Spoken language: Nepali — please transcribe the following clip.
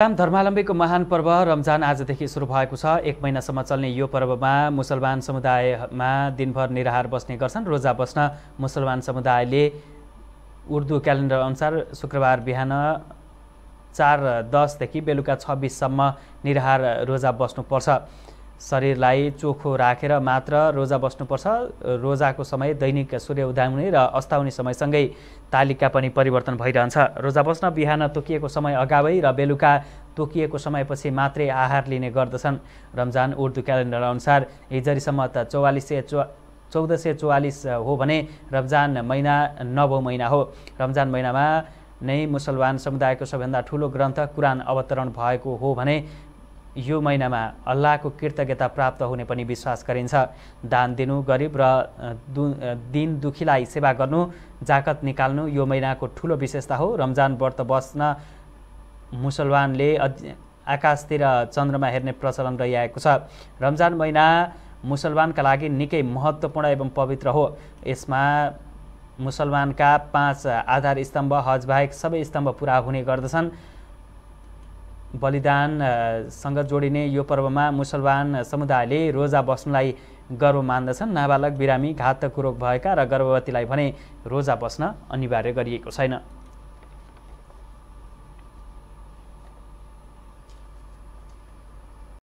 इस्लाम धर्मावलम्बीको महान पर्व रमजान आजदेखि सुरु भएको छ एक महिनासम्म चल्ने यो पर्वमा मुसलमान समुदायमा दिनभर निराहार बस्ने गर्छन् रोजा बस्न मुसलमान समुदायले उर्दू क्यालेन्डर अनुसार शुक्रबार बिहान चार दसदेखि बेलुका छब्बिससम्म निराहार रोजा बस्नुपर्छ शरीरलाई चोखो राखेर मात्र रोजा बस्नुपर्छ रोजाको समय दैनिक सूर्य उदाउने र अस्ताउने समयसँगै तालिका पनि परिवर्तन भइरहन्छ रोजा बस्न बिहान तोकिएको समय अगावै र बेलुका तोकिएको समयपछि मात्रै आहार लिने गर्दछन् रमजान उर्दू क्यालेन्डर अनुसार हिजरीसम्म त चौवालिस सय चौध सय चौवालिस हो भने रमजान महिना नवौँ महिना हो रमजान महिनामा नै मुसलमान समुदायको सबैभन्दा ठुलो ग्रन्थ कुरान अवतरण भएको हो भने यो महिनामा अल्लाहको कृतज्ञता प्राप्त हुने पनि विश्वास गरिन्छ दान दिनु गरिब र दु दिन दुखीलाई सेवा गर्नु जाकत निकाल्नु यो महिनाको ठुलो विशेषता हो रमजान व्रत बस्न मुसलमानले आकाशतिर चन्द्रमा हेर्ने प्रचलन रहिआएको छ रमजान महिना मुसलमानका लागि निकै महत्त्वपूर्ण एवं पवित्र हो यसमा मुसलमानका पाँच आधार स्तम्भ हजबाहेक सबै स्तम्भ पुरा हुने गर्दछन् बलिदानसँग जोडिने यो पर्वमा मुसलमान समुदायले रोजा बस्नलाई गर्व मान्दछन् नाबालक बिरामी घातक रोग भएका र गर्भवतीलाई भने रोजा बस्न अनिवार्य गरिएको छैन